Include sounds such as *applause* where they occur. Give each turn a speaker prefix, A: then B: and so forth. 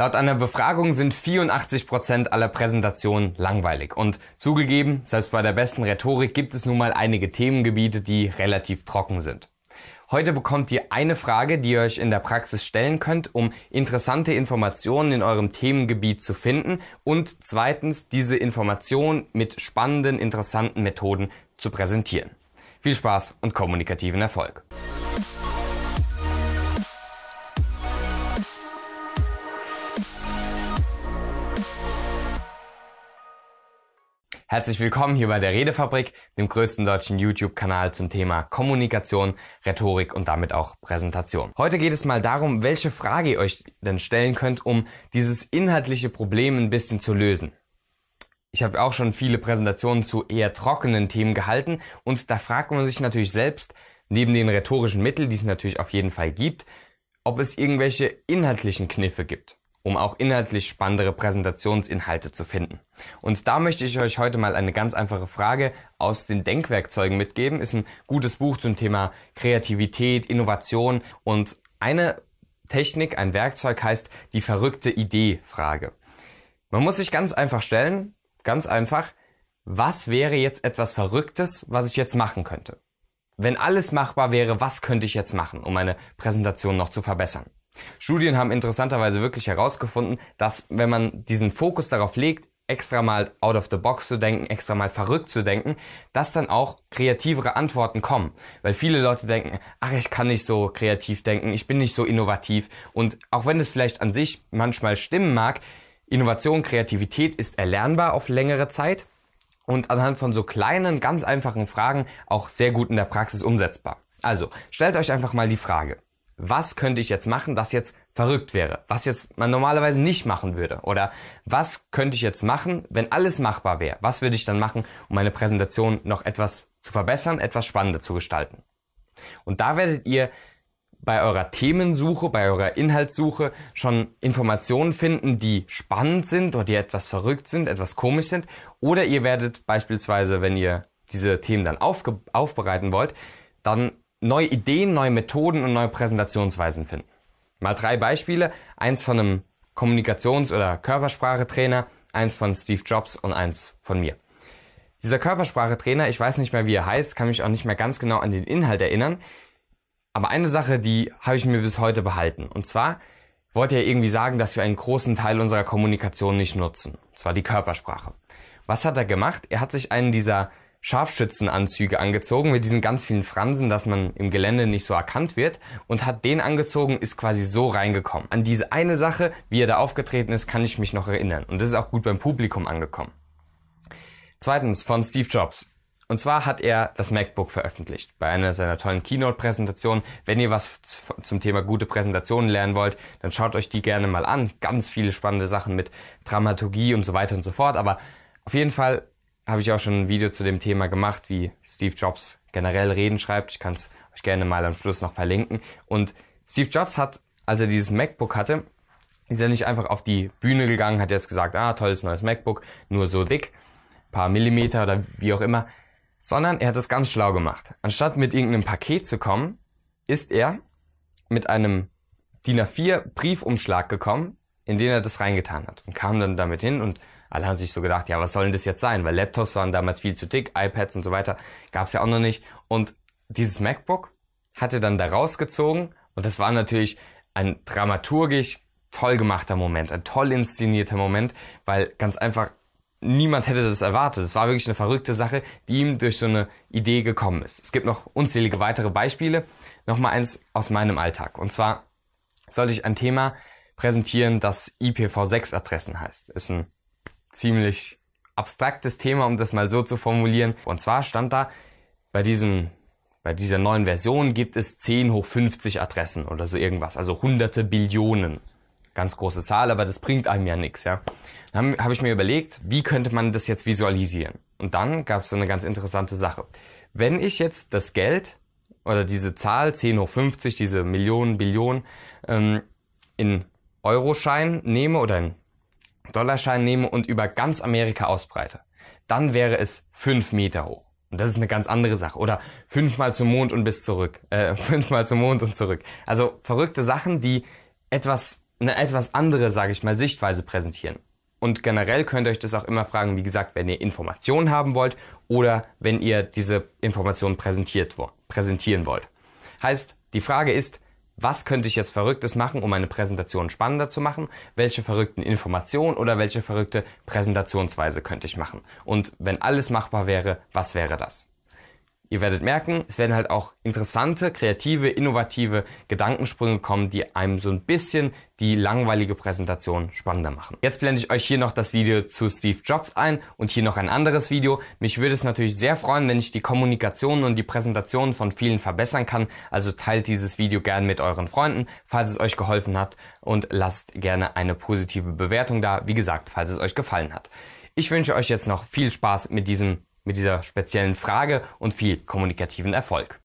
A: Laut einer Befragung sind 84% Prozent aller Präsentationen langweilig. Und zugegeben, selbst bei der besten Rhetorik gibt es nun mal einige Themengebiete, die relativ trocken sind. Heute bekommt ihr eine Frage, die ihr euch in der Praxis stellen könnt, um interessante Informationen in eurem Themengebiet zu finden und zweitens diese Informationen mit spannenden, interessanten Methoden zu präsentieren. Viel Spaß und kommunikativen Erfolg! Herzlich willkommen hier bei der Redefabrik, dem größten deutschen YouTube-Kanal zum Thema Kommunikation, Rhetorik und damit auch Präsentation. Heute geht es mal darum, welche Frage ihr euch denn stellen könnt, um dieses inhaltliche Problem ein bisschen zu lösen. Ich habe auch schon viele Präsentationen zu eher trockenen Themen gehalten und da fragt man sich natürlich selbst, neben den rhetorischen Mitteln, die es natürlich auf jeden Fall gibt, ob es irgendwelche inhaltlichen Kniffe gibt um auch inhaltlich spannendere Präsentationsinhalte zu finden. Und da möchte ich euch heute mal eine ganz einfache Frage aus den Denkwerkzeugen mitgeben. Ist ein gutes Buch zum Thema Kreativität, Innovation und eine Technik, ein Werkzeug heißt die verrückte Idee-Frage. Man muss sich ganz einfach stellen, ganz einfach, was wäre jetzt etwas Verrücktes, was ich jetzt machen könnte? Wenn alles machbar wäre, was könnte ich jetzt machen, um meine Präsentation noch zu verbessern? Studien haben interessanterweise wirklich herausgefunden, dass wenn man diesen Fokus darauf legt, extra mal out of the box zu denken, extra mal verrückt zu denken, dass dann auch kreativere Antworten kommen. Weil viele Leute denken, ach, ich kann nicht so kreativ denken, ich bin nicht so innovativ. Und auch wenn es vielleicht an sich manchmal stimmen mag, Innovation, Kreativität ist erlernbar auf längere Zeit und anhand von so kleinen, ganz einfachen Fragen auch sehr gut in der Praxis umsetzbar. Also, stellt euch einfach mal die Frage, was könnte ich jetzt machen, was jetzt verrückt wäre, was jetzt man normalerweise nicht machen würde oder was könnte ich jetzt machen, wenn alles machbar wäre, was würde ich dann machen, um meine Präsentation noch etwas zu verbessern, etwas spannender zu gestalten. Und da werdet ihr bei eurer Themensuche, bei eurer Inhaltssuche schon Informationen finden, die spannend sind oder die etwas verrückt sind, etwas komisch sind. Oder ihr werdet beispielsweise, wenn ihr diese Themen dann aufbereiten wollt, dann neue Ideen, neue Methoden und neue Präsentationsweisen finden. Mal drei Beispiele, eins von einem Kommunikations- oder Körpersprachetrainer, eins von Steve Jobs und eins von mir. Dieser Körpersprachetrainer, ich weiß nicht mehr, wie er heißt, kann mich auch nicht mehr ganz genau an den Inhalt erinnern, aber eine Sache, die habe ich mir bis heute behalten. Und zwar wollte er irgendwie sagen, dass wir einen großen Teil unserer Kommunikation nicht nutzen. Und zwar die Körpersprache. Was hat er gemacht? Er hat sich einen dieser Scharfschützenanzüge angezogen mit diesen ganz vielen Fransen, dass man im Gelände nicht so erkannt wird und hat den angezogen, ist quasi so reingekommen. An diese eine Sache, wie er da aufgetreten ist, kann ich mich noch erinnern und das ist auch gut beim Publikum angekommen. Zweitens von Steve Jobs. Und zwar hat er das MacBook veröffentlicht bei einer seiner tollen Keynote-Präsentationen. Wenn ihr was zum Thema gute Präsentationen lernen wollt, dann schaut euch die gerne mal an. Ganz viele spannende Sachen mit Dramaturgie und so weiter und so fort. Aber auf jeden Fall habe ich auch schon ein Video zu dem Thema gemacht, wie Steve Jobs generell Reden schreibt. Ich kann es euch gerne mal am Schluss noch verlinken. Und Steve Jobs hat, als er dieses MacBook hatte, ist er nicht einfach auf die Bühne gegangen, hat jetzt gesagt, ah, tolles neues MacBook, nur so dick, paar Millimeter oder wie auch immer, sondern er hat es ganz schlau gemacht. Anstatt mit irgendeinem Paket zu kommen, ist er mit einem DIN A4 Briefumschlag gekommen, in den er das reingetan hat und kam dann damit hin und alle haben sich so gedacht, ja, was soll denn das jetzt sein? Weil Laptops waren damals viel zu dick, iPads und so weiter gab's ja auch noch nicht. Und dieses MacBook hatte dann da rausgezogen und das war natürlich ein dramaturgisch toll gemachter Moment, ein toll inszenierter Moment, weil ganz einfach niemand hätte das erwartet. Es war wirklich eine verrückte Sache, die ihm durch so eine Idee gekommen ist. Es gibt noch unzählige weitere Beispiele. Nochmal eins aus meinem Alltag. Und zwar sollte ich ein Thema präsentieren, das IPv6-Adressen heißt. Ist ein ziemlich abstraktes Thema, um das mal so zu formulieren. Und zwar stand da, bei diesem bei dieser neuen Version gibt es 10 hoch 50 Adressen oder so irgendwas, also hunderte Billionen. Ganz große Zahl, aber das bringt einem ja nichts. Ja? Dann habe ich mir überlegt, wie könnte man das jetzt visualisieren? Und dann gab es so eine ganz interessante Sache. Wenn ich jetzt das Geld oder diese Zahl 10 hoch 50, diese Millionen, Billionen, ähm, in Euroschein nehme oder in Dollarschein nehme und über ganz Amerika ausbreite, dann wäre es fünf Meter hoch. Und das ist eine ganz andere Sache. Oder fünfmal zum Mond und bis zurück. Äh, *laughs* fünfmal zum Mond und zurück. Also verrückte Sachen, die etwas, eine etwas andere, sage ich mal, Sichtweise präsentieren. Und generell könnt ihr euch das auch immer fragen, wie gesagt, wenn ihr Informationen haben wollt oder wenn ihr diese Informationen präsentiert, präsentieren wollt. Heißt, die Frage ist, was könnte ich jetzt Verrücktes machen, um meine Präsentation spannender zu machen, welche verrückten Informationen oder welche verrückte Präsentationsweise könnte ich machen. Und wenn alles machbar wäre, was wäre das? Ihr werdet merken, es werden halt auch interessante, kreative, innovative Gedankensprünge kommen, die einem so ein bisschen die langweilige Präsentation spannender machen. Jetzt blende ich euch hier noch das Video zu Steve Jobs ein und hier noch ein anderes Video. Mich würde es natürlich sehr freuen, wenn ich die Kommunikation und die Präsentation von vielen verbessern kann. Also teilt dieses Video gern mit euren Freunden, falls es euch geholfen hat und lasst gerne eine positive Bewertung da. Wie gesagt, falls es euch gefallen hat. Ich wünsche euch jetzt noch viel Spaß mit diesem mit dieser speziellen Frage und viel kommunikativen Erfolg.